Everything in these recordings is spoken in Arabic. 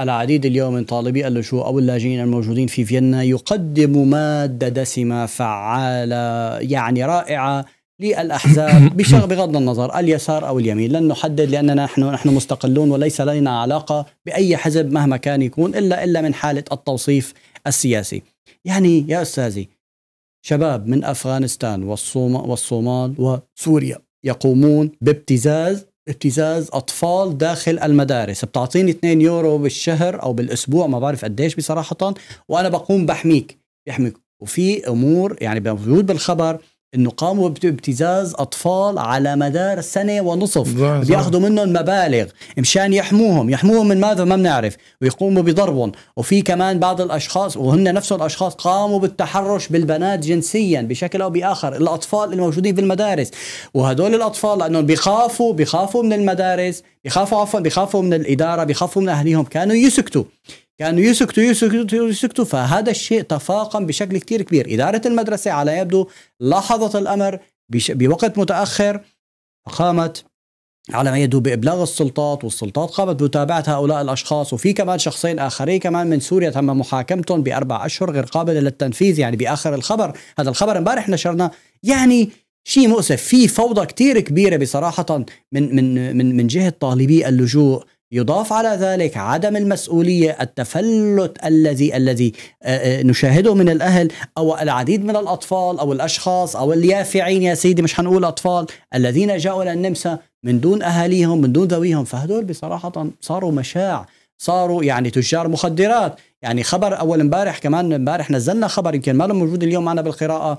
العديد اليوم من طالبي اللجوء او اللاجئين الموجودين في فيينا يقدموا ماده دسمه فعاله يعني رائعه للاحزاب بغض النظر اليسار او اليمين، لن نحدد لاننا نحن نحن مستقلون وليس لنا علاقه باي حزب مهما كان يكون الا الا من حاله التوصيف السياسي. يعني يا استاذي شباب من افغانستان والصومال وسوريا يقومون بابتزاز ابتزاز اطفال داخل المدارس بتعطيني 2 يورو بالشهر او بالاسبوع ما بعرف قديش بصراحه وانا بقوم بحميك بحميك وفي امور يعني موجود بالخبر انه قاموا بابتزاز اطفال على مدار سنه ونصف بياخذوا منهم مبالغ مشان يحموهم يحموهم من ماذا ما بنعرف ويقوموا بضربهم وفي كمان بعض الاشخاص وهن نفسهم الاشخاص قاموا بالتحرش بالبنات جنسيا بشكل او باخر الاطفال الموجودين بالمدارس وهدول الاطفال لانهم بيخافوا بيخافوا من المدارس بيخافوا عفوا بيخافوا من الاداره بيخافوا من اهليهم كانوا يسكتوا كانوا يسكتوا يسكتوا يسكتوا فهذا الشيء تفاقم بشكل كتير كبير إدارة المدرسة على يبدو لاحظت الأمر بوقت متأخر قامت على ما يبدو بإبلاغ السلطات والسلطات قامت بمتابعة هؤلاء الأشخاص وفي كمان شخصين آخرين كمان من سوريا تم محاكمتهم بأربع أشهر غير قابلة للتنفيذ يعني بآخر الخبر هذا الخبر امبارح نشرناه يعني شيء مؤسف في فوضى كتير كبيرة بصراحة من من من من جهة طالبي اللجوء يضاف على ذلك عدم المسؤوليه التفلت الذي الذي آه، آه، نشاهده من الاهل او العديد من الاطفال او الاشخاص او اليافعين يا سيدي مش حنقول اطفال الذين جاءوا للنمسا من دون اهاليهم من دون ذويهم فهدول بصراحه صاروا مشاع صاروا يعني تجار مخدرات يعني خبر اول امبارح كمان امبارح نزلنا خبر يمكن ما له موجود اليوم معنا بالقراءه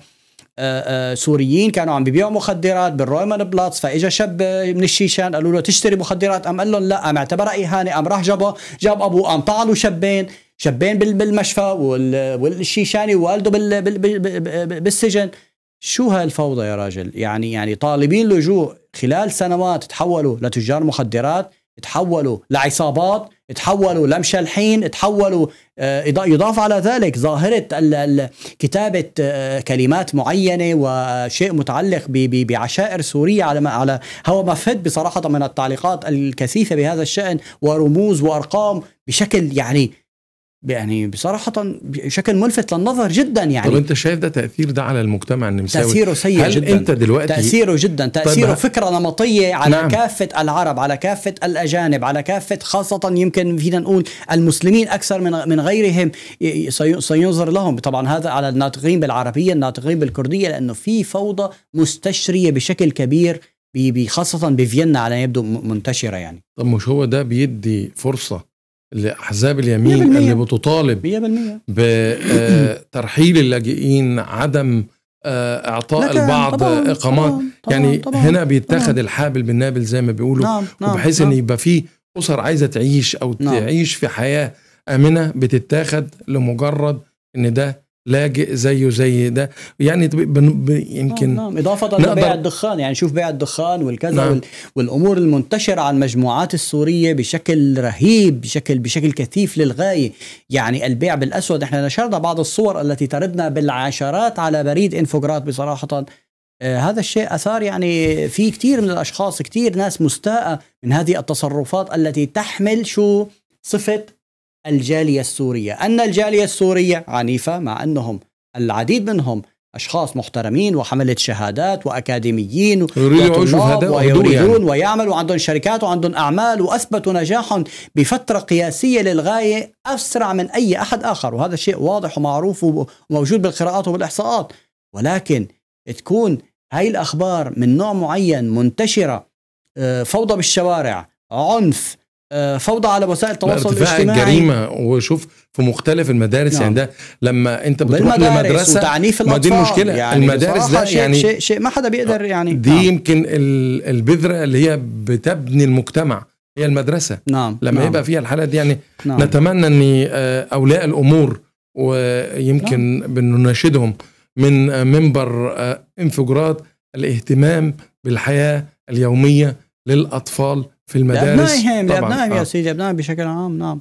آه، آه، سوريين كانوا عم بيبيعوا مخدرات بالرويمان بلاتس فاجا شاب من الشيشان قالوا له تشتري مخدرات قام قال لهم لا قام اعتبرها اهانه قام راح جابه جاب ابوه قام طعنوا شابين شابين بالمشفى والشيشاني ووالده بالسجن شو هالفوضى يا راجل يعني يعني طالبين لجوء خلال سنوات تحولوا لتجار مخدرات تحولوا لعصابات تحولوا لمشلحين الحين تحولوا آه، يضاف على ذلك ظاهرة كتابة آه، كلمات معينة وشيء متعلق بعشائر سورية على على هو مفهد بصراحة من التعليقات الكثيفة بهذا الشأن ورموز وأرقام بشكل يعني يعني بصراحة بشكل ملفت للنظر جدا يعني طب انت شايف ده تأثير ده على المجتمع النمساوي تأثيره سيء هل جدا انت دلوقتي تأثيره جدا طيب، تأثيره طيب فكرة نمطية على نعم. كافة العرب على كافة الأجانب على كافة خاصة يمكن فينا نقول المسلمين أكثر من من غيرهم سينظر لهم طبعا هذا على الناطقين بالعربية الناطقين بالكردية لأنه في فوضى مستشرية بشكل كبير خاصة بفيينا على يبدو منتشرة يعني طب مش هو ده بيدي فرصة لأحزاب اليمين اللي بتطالب 100% بترحيل آه، اللاجئين عدم آه، اعطاء البعض طبعاً اقامات طبعاً يعني طبعاً هنا بيتخذ الحابل بالنابل زي ما بيقولوا نعم نعم وبحيث نعم ان يبقى في اسر عايزه تعيش او نعم تعيش في حياه امنه بتتاخد لمجرد ان ده لاجئ زيه زي ده يعني يمكن نعم, نعم. اضافه نقدر... لبيع الدخان يعني شوف بيع الدخان والكذا نعم. والامور المنتشره على المجموعات السوريه بشكل رهيب بشكل بشكل كثيف للغايه يعني البيع بالاسود احنا نشرنا بعض الصور التي تردنا بالعشرات على بريد انفوجرات بصراحه آه هذا الشيء اثار يعني في كثير من الاشخاص كثير ناس مستاءه من هذه التصرفات التي تحمل شو صفه الجالية السورية أن الجالية السورية عنيفة مع أنهم العديد منهم أشخاص محترمين وحملة شهادات وأكاديميين يعني. ويريدون ويعملوا عندهم شركات وعندهم أعمال وأثبتوا نجاحهم بفترة قياسية للغاية أسرع من أي أحد آخر وهذا شيء واضح ومعروف وموجود بالقراءات وبالإحصاءات ولكن تكون هاي الأخبار من نوع معين منتشرة آه، فوضى بالشوارع عنف آه، فوضى على وسائل التواصل ارتفاع الاجتماعي الجريمه وشوف في مختلف المدارس نعم. يعني ده لما انت بتروح لمدرسه وتعنيف الاطفال ما دي المشكله يعني المدارس لا شيء يعني شيء, شيء ما حدا بيقدر آه، يعني دي نعم. يمكن البذره اللي هي بتبني المجتمع هي المدرسه نعم لما نعم. يبقى فيها الحاله دي يعني نعم. نتمنى ان آه، اولياء الامور ويمكن نعم. بنناشدهم من منبر انفجارات الاهتمام بالحياه اليوميه للاطفال في المدارس لعبناها لعبناها يا آه. سيدي لعبناها بشكل عام نعم